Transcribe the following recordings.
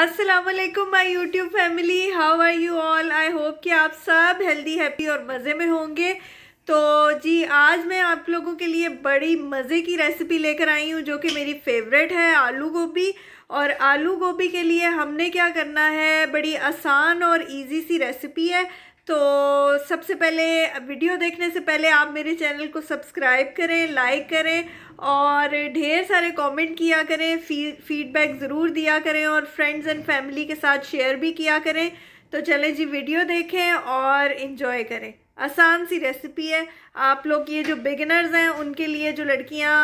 Aslam my YouTube family how are you all I hope कि आप सब हेल्दी हैप्पी और मज़े में होंगे तो जी आज मैं आप लोगों के लिए बड़ी मज़े की रेसिपी लेकर आई हूँ जो कि मेरी फेवरेट है आलू गोभी और आलू गोभी के लिए हमने क्या करना है बड़ी आसान और इजी सी रेसिपी है तो सबसे पहले वीडियो देखने से पहले आप मेरे चैनल को सब्सक्राइब करें लाइक करें और ढेर सारे कमेंट किया करें फी, फीडबैक ज़रूर दिया करें और फ्रेंड्स एंड फैमिली के साथ शेयर भी किया करें तो चलें जी वीडियो देखें और इन्जॉय करें आसान सी रेसिपी है आप लोग ये जो बिगिनर्स हैं उनके लिए जो लड़कियां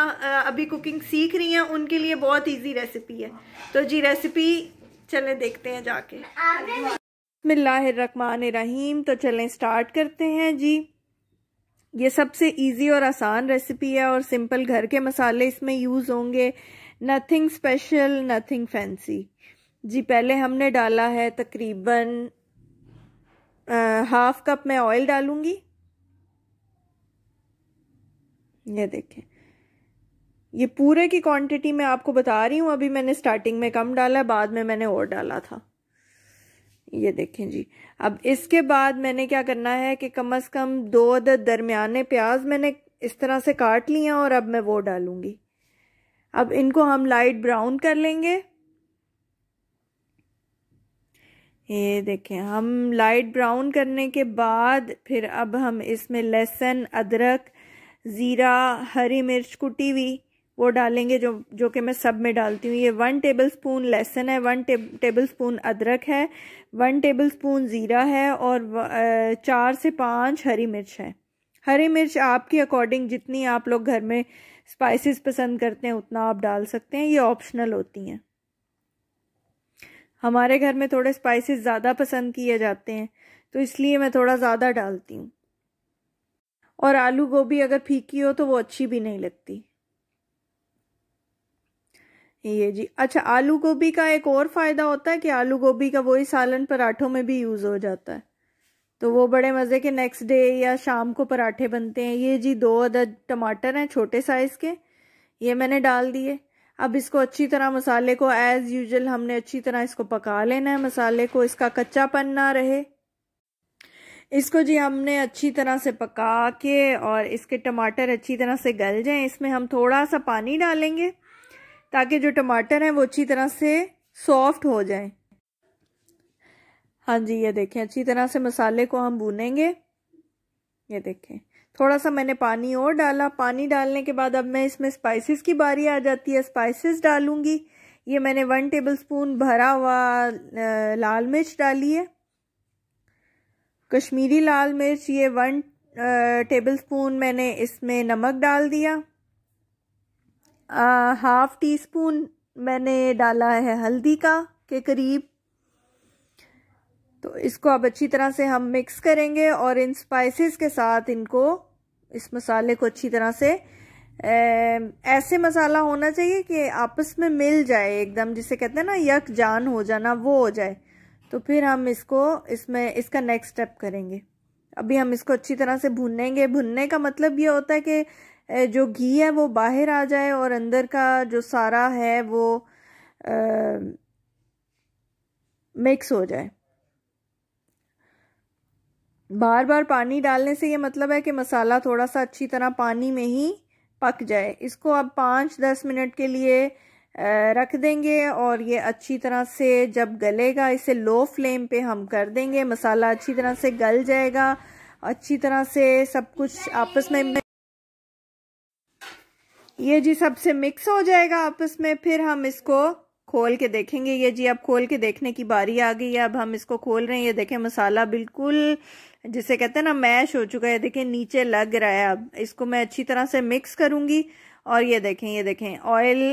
अभी कुकिंग सीख रही हैं उनके लिए बहुत इजी रेसिपी है तो जी रेसिपी चलें देखते हैं जाके बिस्मिल्लाहिर्रहमानिर्रहीम तो चलें स्टार्ट करते हैं जी ये सबसे इजी और आसान रेसिपी है और सिंपल घर के मसाले इसमें यूज़ होंगे नथिंग स्पेशल नथिंग फैंसी जी पहले हमने डाला है तकरीबन हाफ कप मैं ऑयल डालूंगी ये देखें ये पूरे की क्वांटिटी मैं आपको बता रही हूँ अभी मैंने स्टार्टिंग में कम डाला बाद में मैंने और डाला था ये देखें जी अब इसके बाद मैंने क्या करना है कि कम अज़ कम दो अदद दरमियाने प्याज मैंने इस तरह से काट लिया और अब मैं वो डालूंगी अब इनको हम लाइट ब्राउन कर लेंगे ये देखें हम लाइट ब्राउन करने के बाद फिर अब हम इसमें लहसुन अदरक ज़ीरा हरी मिर्च कुटी हुई वो डालेंगे जो जो कि मैं सब में डालती हूँ ये वन टेबल स्पून लहसुन है वन टे, टेबल स्पून अदरक है वन टेबल स्पून ज़ीरा है और चार से पाँच हरी मिर्च है हरी मिर्च आपके अकॉर्डिंग जितनी आप लोग घर में स्पाइसेस पसंद करते हैं उतना आप डाल सकते हैं ये ऑप्शनल होती हैं हमारे घर में थोड़े स्पाइसेस ज़्यादा पसंद किए जाते हैं तो इसलिए मैं थोड़ा ज़्यादा डालती हूँ और आलू गोभी अगर फीकी हो तो वो अच्छी भी नहीं लगती ये जी अच्छा आलू गोभी का एक और फ़ायदा होता है कि आलू गोभी का वही सालन पराठों में भी यूज़ हो जाता है तो वो बड़े मज़े के नेक्स्ट डे या शाम को पराठे बनते हैं ये जी दो अदद टमाटर हैं छोटे साइज़ के ये मैंने डाल दिए अब इसको अच्छी तरह मसाले को एज़ यूजल हमने अच्छी तरह इसको पका लेना है मसाले को इसका कच्चापन ना रहे इसको जी हमने अच्छी तरह से पका के और इसके टमाटर अच्छी तरह से गल जाएं इसमें हम थोड़ा सा पानी डालेंगे ताकि जो टमाटर हैं वो अच्छी तरह से सॉफ्ट हो जाएं हाँ जी ये देखें अच्छी तरह से मसाले को हम भूनेंगे ये देखें थोड़ा सा मैंने पानी और डाला पानी डालने के बाद अब मैं इसमें स्पाइसेस की बारी आ जाती है स्पाइसेस डालूंगी ये मैंने वन टेबल स्पून भरा हुआ लाल मिर्च डाली है कश्मीरी लाल मिर्च ये वन टेबल स्पून मैंने इसमें नमक डाल दिया हाफ टी स्पून मैंने डाला है हल्दी का के करीब तो इसको अब अच्छी तरह से हम मिक्स करेंगे और इन स्पाइसेस के साथ इनको इस मसाले को अच्छी तरह से ऐसे मसाला होना चाहिए कि आपस में मिल जाए एकदम जिसे कहते हैं ना यक जान हो जाना वो हो जाए तो फिर हम इसको इसमें इसका नेक्स्ट स्टेप करेंगे अभी हम इसको अच्छी तरह से भुनेंगे भुनने का मतलब ये होता है कि जो घी है वो बाहर आ जाए और अंदर का जो सारा है वो मिक्स हो जाए बार बार पानी डालने से ये मतलब है कि मसाला थोड़ा सा अच्छी तरह पानी में ही पक जाए इसको अब पाँच दस मिनट के लिए रख देंगे और ये अच्छी तरह से जब गलेगा इसे लो फ्लेम पे हम कर देंगे मसाला अच्छी तरह से गल जाएगा अच्छी तरह से सब कुछ आपस में ये जी सबसे मिक्स हो जाएगा आपस में फिर हम इसको खोल के देखेंगे ये जी अब खोल के देखने की बारी आ गई है अब हम इसको खोल रहे हैं ये देखें मसाला बिल्कुल जिसे कहते हैं ना मैश हो चुका है देखें नीचे लग रहा है अब इसको मैं अच्छी तरह से मिक्स करूंगी और ये देखें ये देखें ऑयल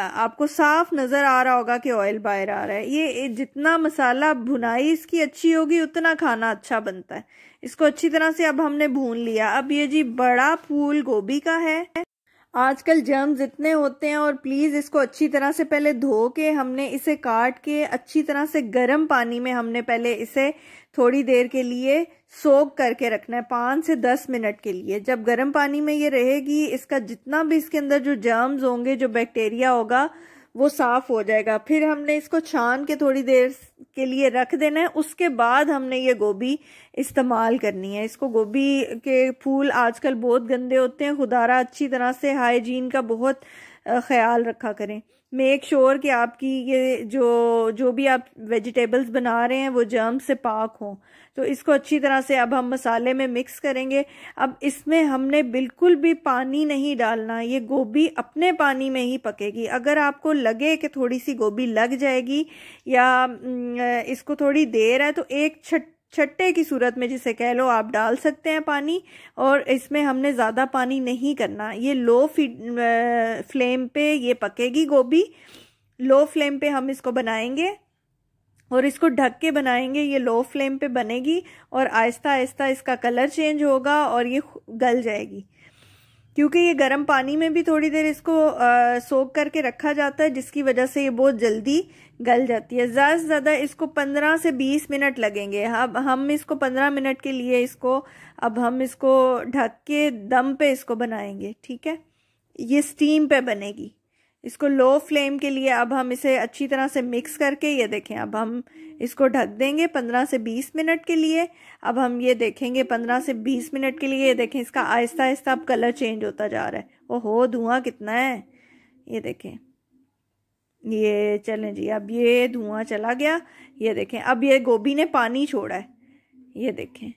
आपको साफ नज़र आ रहा होगा कि ऑयल बाहर आ रहा है ये जितना मसाला भुनाई इसकी अच्छी होगी उतना खाना अच्छा बनता है इसको अच्छी तरह से अब हमने भून लिया अब ये जी बड़ा फूल गोभी का है आजकल जर्म्स इतने होते हैं और प्लीज़ इसको अच्छी तरह से पहले धो के हमने इसे काट के अच्छी तरह से गर्म पानी में हमने पहले इसे थोड़ी देर के लिए सोख करके रखना है पाँच से दस मिनट के लिए जब गर्म पानी में ये रहेगी इसका जितना भी इसके अंदर जो जर्म्स होंगे जो बैक्टीरिया होगा वो साफ़ हो जाएगा फिर हमने इसको छान के थोड़ी देर के लिए रख देना है उसके बाद हमने ये गोभी इस्तेमाल करनी है इसको गोभी के फूल आजकल बहुत गंदे होते हैं खुदारा अच्छी तरह से हाइजीन का बहुत ख्याल रखा करें मेक श्योर sure कि आपकी ये जो जो भी आप वेजिटेबल्स बना रहे हैं वो जर्म से पाक हों तो इसको अच्छी तरह से अब हम मसाले में मिक्स करेंगे अब इसमें हमने बिल्कुल भी पानी नहीं डालना ये गोभी अपने पानी में ही पकेगी अगर आपको लगे कि थोड़ी सी गोभी लग जाएगी या इसको थोड़ी देर है तो एक छट छट्टे की सूरत में जिसे कह लो आप डाल सकते हैं पानी और इसमें हमने ज़्यादा पानी नहीं करना ये लो फ्लेम पे ये पकेगी गोभी लो फ्लेम पे हम इसको बनाएंगे और इसको ढक के बनाएंगे ये लो फ्लेम पे बनेगी और आहिस्ता आहिस्ता इसका कलर चेंज होगा और ये गल जाएगी क्योंकि ये गर्म पानी में भी थोड़ी देर इसको सोख करके रखा जाता है जिसकी वजह से ये बहुत जल्दी गल जाती है ज़्यादा से ज़्यादा इसको 15 से 20 मिनट लगेंगे अब हम इसको 15 मिनट के लिए इसको अब हम इसको ढक के दम पे इसको बनाएंगे ठीक है ये स्टीम पे बनेगी इसको लो फ्लेम के लिए अब हम इसे अच्छी तरह से मिक्स करके ये देखें अब हम इसको ढक देंगे पंद्रह से बीस मिनट के लिए अब हम ये देखेंगे पंद्रह से बीस मिनट के लिए ये देखें इसका आहिस्ता आहिस्ता अब कलर चेंज होता जा रहा है ओहो धुआं कितना है ये देखें ये चलें जी अब ये धुआं चला गया ये देखें अब ये गोभी ने पानी छोड़ा है ये देखें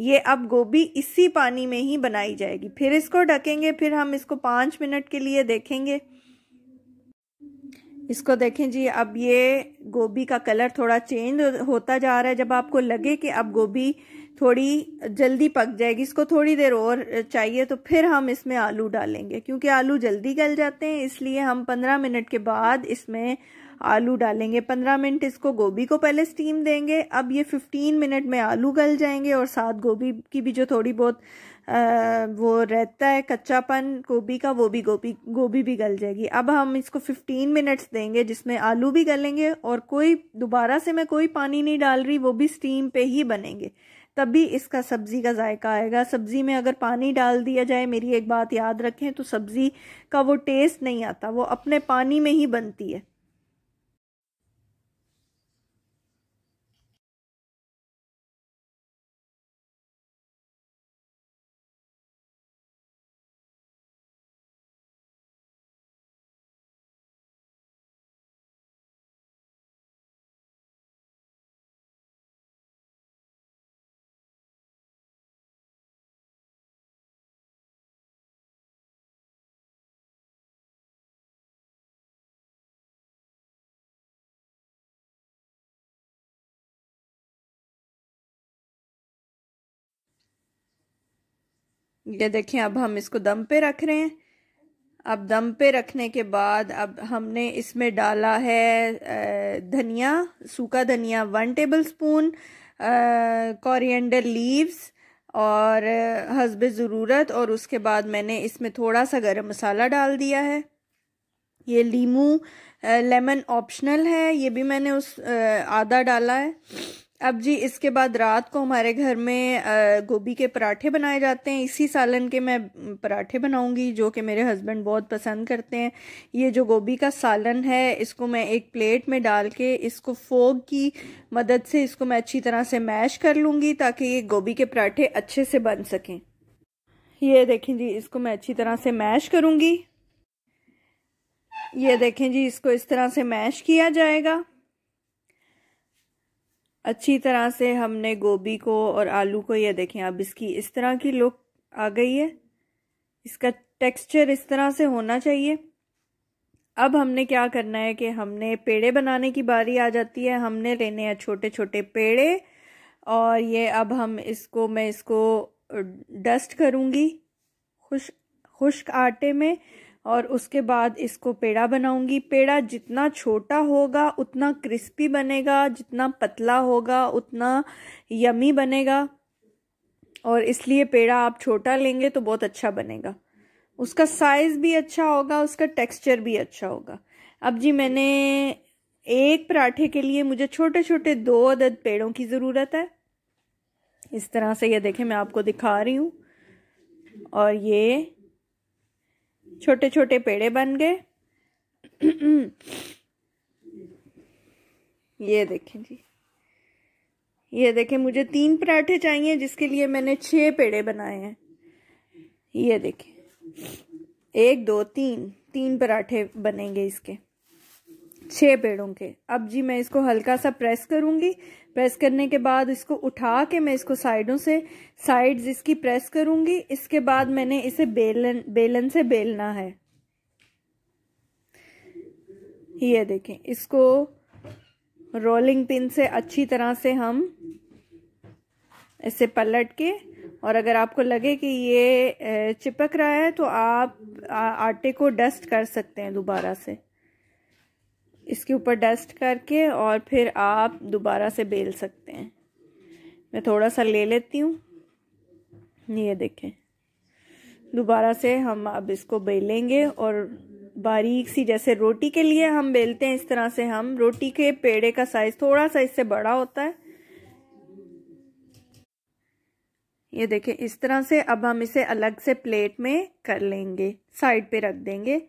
ये अब गोभी इसी पानी में ही बनाई जाएगी फिर इसको ढकेंगे फिर हम इसको पाँच मिनट के लिए देखेंगे इसको देखें जी अब ये गोभी का कलर थोड़ा चेंज होता जा रहा है जब आपको लगे कि अब गोभी थोड़ी जल्दी पक जाएगी इसको थोड़ी देर और चाहिए तो फिर हम इसमें आलू डालेंगे क्योंकि आलू जल्दी गल जाते हैं इसलिए हम पंद्रह मिनट के बाद इसमें आलू डालेंगे पंद्रह मिनट इसको गोभी को पहले स्टीम देंगे अब ये फिफ्टीन मिनट में आलू गल जाएंगे और साथ गोभी की भी जो थोड़ी बहुत आ, वो रहता है कच्चापन गोभी का वो भी गोभी गोभी भी गल जाएगी अब हम इसको फिफ्टीन मिनट्स देंगे जिसमें आलू भी गलेंगे और कोई दोबारा से मैं कोई पानी नहीं डाल रही वो भी स्टीम पे ही बनेंगे तभी इसका सब्ज़ी का जायका आएगा सब्ज़ी में अगर पानी डाल दिया जाए मेरी एक बात याद रखें तो सब्ज़ी का वो टेस्ट नहीं आता वो अपने पानी में ही बनती है ये देखें अब हम इसको दम पे रख रहे हैं अब दम पे रखने के बाद अब हमने इसमें डाला है धनिया सूखा धनिया one tablespoon coriander leaves और हसब ज़रूरत और उसके बाद मैंने इसमें थोड़ा सा गरम मसाला डाल दिया है ये लीमू लेमन ऑप्शनल है ये भी मैंने उस आधा डाला है अब जी इसके बाद रात को हमारे घर में गोभी के पराठे बनाए जाते हैं इसी सालन के मैं पराठे बनाऊंगी जो कि मेरे हस्बैंड बहुत पसंद करते हैं ये जो गोभी का सालन है इसको मैं एक प्लेट में डाल के इसको फोग की मदद से इसको मैं अच्छी तरह से मैश कर लूँगी ताकि ये गोभी के पराठे अच्छे से बन सकें ये देखें जी इसको मैं अच्छी तरह से मैश करूँगी ये देखें जी इसको इस तरह से मैश किया जाएगा अच्छी तरह से हमने गोभी को और आलू को ये देखें अब इसकी इस तरह की लुक आ गई है इसका टेक्सचर इस तरह से होना चाहिए अब हमने क्या करना है कि हमने पेड़े बनाने की बारी आ जाती है हमने लेने हैं छोटे छोटे पेड़े और ये अब हम इसको मैं इसको डस्ट करूँगी खुश खुश्क आटे में और उसके बाद इसको पेड़ा बनाऊंगी पेड़ा जितना छोटा होगा उतना क्रिस्पी बनेगा जितना पतला होगा उतना यमी बनेगा और इसलिए पेड़ा आप छोटा लेंगे तो बहुत अच्छा बनेगा उसका साइज़ भी अच्छा होगा उसका टेक्सचर भी अच्छा होगा अब जी मैंने एक पराठे के लिए मुझे छोटे छोटे दो अदद पेड़ों की ज़रूरत है इस तरह से ये देखें मैं आपको दिखा रही हूँ और ये छोटे छोटे पेड़े बन गए ये देखें जी ये देखें मुझे तीन पराठे चाहिए जिसके लिए मैंने छह पेड़े बनाए हैं ये देखें एक दो तीन तीन पराठे बनेंगे इसके छः पेड़ों के अब जी मैं इसको हल्का सा प्रेस करूँगी प्रेस करने के बाद इसको उठा के मैं इसको साइडों से साइड्स इसकी प्रेस करूँगी इसके बाद मैंने इसे बेलन बेलन से बेलना है ये देखें इसको रोलिंग पिन से अच्छी तरह से हम इसे पलट के और अगर आपको लगे कि ये चिपक रहा है तो आप आटे को डस्ट कर सकते हैं दोबारा से इसके ऊपर डस्ट करके और फिर आप दोबारा से बेल सकते हैं मैं थोड़ा सा ले लेती हूँ ये देखें दोबारा से हम अब इसको बेलेंगे और बारीक सी जैसे रोटी के लिए हम बेलते हैं इस तरह से हम रोटी के पेड़े का साइज थोड़ा सा इससे बड़ा होता है ये देखें इस तरह से अब हम इसे अलग से प्लेट में कर लेंगे साइड पे रख देंगे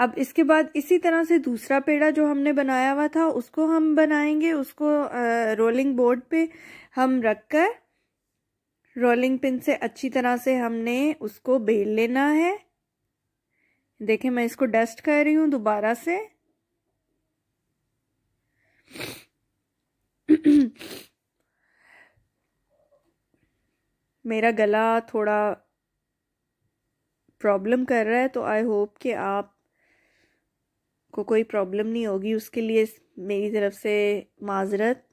अब इसके बाद इसी तरह से दूसरा पेड़ा जो हमने बनाया हुआ था उसको हम बनाएंगे उसको रोलिंग बोर्ड पे हम रख कर रोलिंग पिन से अच्छी तरह से हमने उसको बेल लेना है देखें मैं इसको डस्ट कर रही हूँ दोबारा से मेरा गला थोड़ा प्रॉब्लम कर रहा है तो आई होप कि आप को कोई प्रॉब्लम नहीं होगी उसके लिए मेरी तरफ से माजरत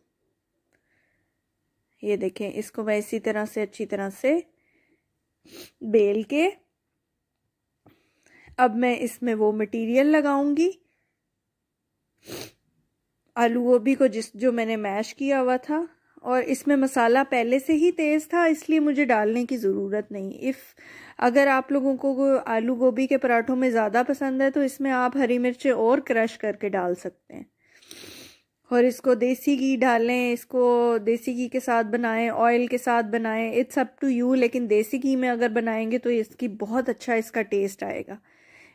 ये देखें इसको मैं इसी तरह से अच्छी तरह से बेल के अब मैं इसमें वो मटेरियल लगाऊंगी आलू गोभी को जिस जो मैंने मैश किया हुआ था और इसमें मसाला पहले से ही तेज़ था इसलिए मुझे डालने की ज़रूरत नहीं इफ़ अगर आप लोगों को आलू गोभी के पराठों में ज़्यादा पसंद है तो इसमें आप हरी मिर्चें और क्रश करके डाल सकते हैं और इसको देसी घी डालें इसको देसी घी के साथ बनाएं ऑयल के साथ बनाएं इट्स अप टू यू लेकिन देसी घी में अगर बनाएंगे तो इसकी बहुत अच्छा इसका टेस्ट आएगा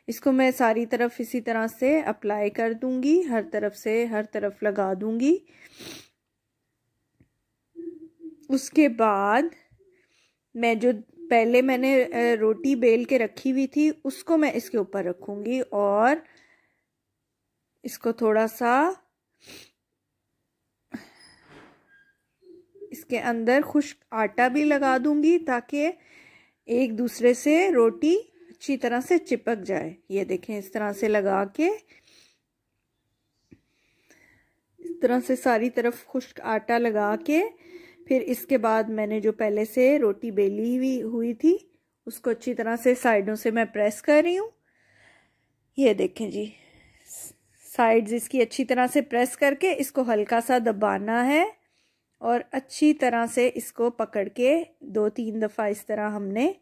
इसको मैं सारी तरफ इसी तरह से अप्लाई कर दूंगी हर तरफ से हर तरफ लगा दूंगी उसके बाद मैं जो पहले मैंने रोटी बेल के रखी हुई थी उसको मैं इसके ऊपर रखूंगी और इसको थोड़ा सा इसके अंदर खुश्क आटा भी लगा दूंगी ताकि एक दूसरे से रोटी अच्छी तरह से चिपक जाए ये देखें इस तरह से लगा के इस तरह से सारी तरफ खुश्क आटा लगा के फिर इसके बाद मैंने जो पहले से रोटी बेली हुई हुई थी उसको अच्छी तरह से साइडों से मैं प्रेस कर रही हूँ ये देखें जी साइड्स इसकी अच्छी तरह से प्रेस करके इसको हल्का सा दबाना है और अच्छी तरह से इसको पकड़ के दो तीन दफ़ा इस तरह हमने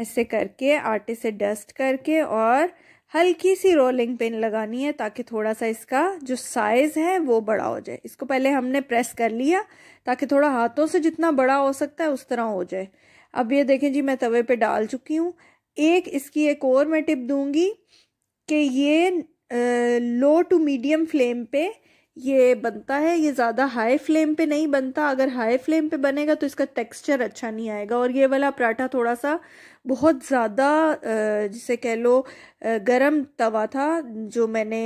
ऐसे करके आटे से डस्ट करके और हल्की सी रोलिंग पिन लगानी है ताकि थोड़ा सा इसका जो साइज़ है वो बड़ा हो जाए इसको पहले हमने प्रेस कर लिया ताकि थोड़ा हाथों से जितना बड़ा हो सकता है उस तरह हो जाए अब ये देखें जी मैं तवे पे डाल चुकी हूँ एक इसकी एक और मैं टिप दूंगी कि ये लो टू मीडियम फ्लेम पे ये बनता है ये ज़्यादा हाई फ्लेम पे नहीं बनता अगर हाई फ्लेम पे बनेगा तो इसका टेक्सचर अच्छा नहीं आएगा और ये वाला पराठा थोड़ा सा बहुत ज़्यादा जिसे कह लो गरम तवा था जो मैंने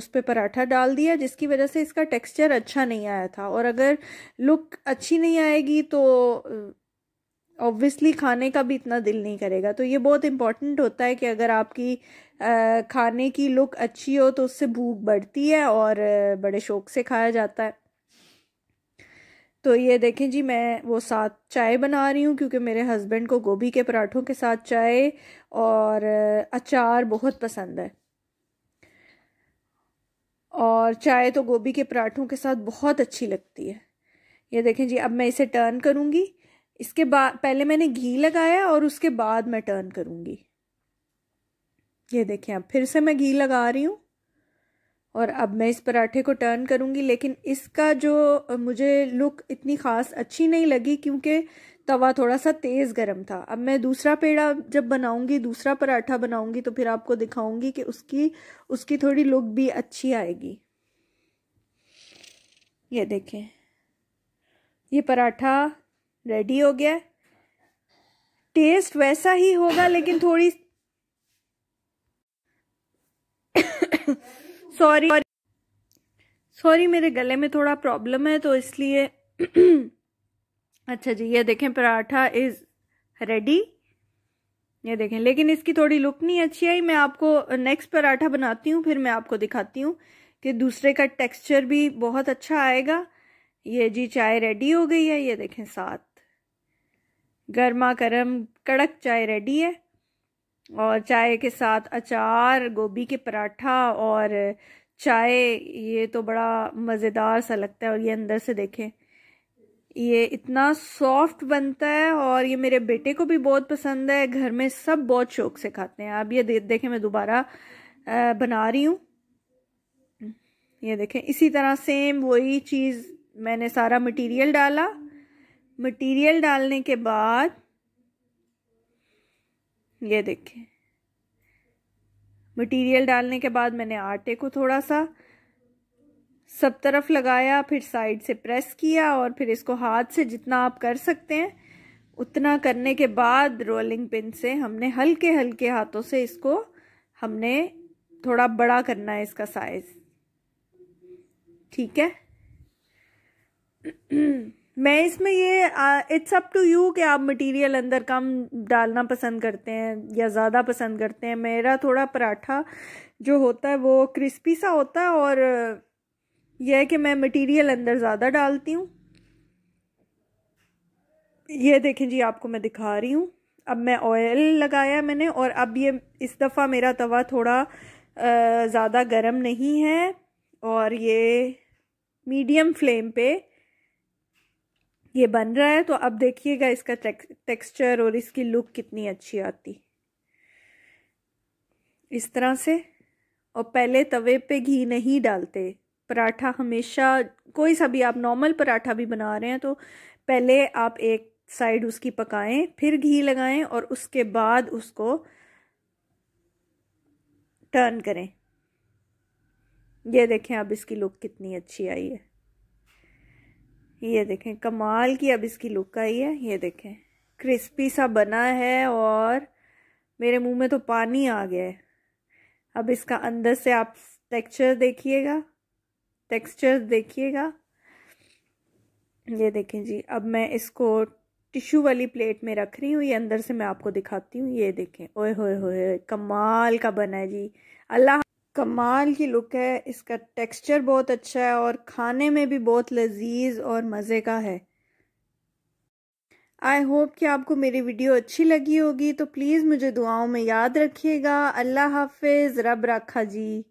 उस पर पराठा डाल दिया जिसकी वजह से इसका टेक्सचर अच्छा नहीं आया था और अगर लुक अच्छी नहीं आएगी तो ऑब्वियसली खाने का भी इतना दिल नहीं करेगा तो ये बहुत इम्पॉर्टेंट होता है कि अगर आपकी खाने की लुक अच्छी हो तो उससे भूख बढ़ती है और बड़े शौक से खाया जाता है तो ये देखें जी मैं वो साथ चाय बना रही हूँ क्योंकि मेरे हस्बैंड को गोभी के पराठों के साथ चाय और अचार बहुत पसंद है और चाय तो गोभी के पराठों के साथ बहुत अच्छी लगती है ये देखें जी अब मैं इसे टर्न करूँगी इसके बाद पहले मैंने घी लगाया और उसके बाद मैं टर्न करूँगी ये देखें आप फिर से मैं घी लगा रही हूँ और अब मैं इस पराठे को टर्न करूँगी लेकिन इसका जो मुझे लुक इतनी ख़ास अच्छी नहीं लगी क्योंकि तवा थोड़ा सा तेज़ गर्म था अब मैं दूसरा पेड़ा जब बनाऊँगी दूसरा पराठा बनाऊँगी तो फिर आपको दिखाऊँगी कि उसकी उसकी थोड़ी लुक भी अच्छी आएगी ये देखें ये पराठा रेडी हो गया टेस्ट वैसा ही होगा लेकिन थोड़ी सॉरी सॉरी मेरे गले में थोड़ा प्रॉब्लम है तो इसलिए अच्छा जी ये देखें पराठा इज रेडी ये देखें लेकिन इसकी थोड़ी लुक नहीं अच्छी आई मैं आपको नेक्स्ट पराठा बनाती हूँ फिर मैं आपको दिखाती हूँ कि दूसरे का टेक्सचर भी बहुत अच्छा आएगा ये जी चाय रेडी हो गई है ये देखें साथ गर्मा गर्म कड़क चाय रेडी है और चाय के साथ अचार गोभी के पराठा और चाय ये तो बड़ा मज़ेदार सा लगता है और ये अंदर से देखें ये इतना सॉफ्ट बनता है और ये मेरे बेटे को भी बहुत पसंद है घर में सब बहुत शौक से खाते हैं अब ये दे, देखें मैं दोबारा बना रही हूँ ये देखें इसी तरह सेम वही चीज़ मैंने सारा मटेरियल डाला मटेरियल डालने के बाद ये देखें मटेरियल डालने के बाद मैंने आटे को थोड़ा सा सब तरफ लगाया फिर साइड से प्रेस किया और फिर इसको हाथ से जितना आप कर सकते हैं उतना करने के बाद रोलिंग पिन से हमने हल्के हल्के हाथों से इसको हमने थोड़ा बड़ा करना है इसका साइज ठीक है मैं इसमें ये इट्स अप टू यू कि आप मटेरियल अंदर कम डालना पसंद करते हैं या ज़्यादा पसंद करते हैं मेरा थोड़ा पराठा जो होता है वो क्रिस्पी सा होता है और यह है कि मैं मटेरियल अंदर ज़्यादा डालती हूँ ये देखें जी आपको मैं दिखा रही हूँ अब मैं ऑयल लगाया मैंने और अब ये इस दफ़ा मेरा तवा थोड़ा ज़्यादा गर्म नहीं है और ये मीडियम फ्लेम पे ये बन रहा है तो अब देखिएगा इसका टेक्सचर और इसकी लुक कितनी अच्छी आती इस तरह से और पहले तवे पे घी नहीं डालते पराठा हमेशा कोई सा भी आप नॉर्मल पराठा भी बना रहे हैं तो पहले आप एक साइड उसकी पकाएं फिर घी लगाएं और उसके बाद उसको टर्न करें ये देखें अब इसकी लुक कितनी अच्छी आई है ये देखें कमाल की अब इसकी लुक आई है ये देखें क्रिस्पी सा बना है और मेरे मुंह में तो पानी आ गया है अब इसका अंदर से आप टेक्सचर देखिएगा टेक्सचर देखिएगा ये देखें जी अब मैं इसको टिश्यू वाली प्लेट में रख रही हूँ ये अंदर से मैं आपको दिखाती हूँ ये देखें ओए होए होए कमाल का बना है जी अल्लाह कमाल की लुक है इसका टेक्सचर बहुत अच्छा है और खाने में भी बहुत लजीज और मज़े का है आई होप कि आपको मेरी वीडियो अच्छी लगी होगी तो प्लीज़ मुझे दुआओं में याद रखिएगा अल्लाह हाफिज़ रब रखा जी